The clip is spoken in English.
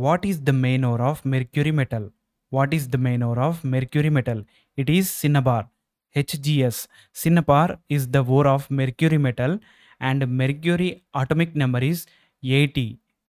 what is the main ore of mercury metal what is the main ore of mercury metal it is cinnabar hgs cinnabar is the ore of mercury metal and mercury atomic number is 80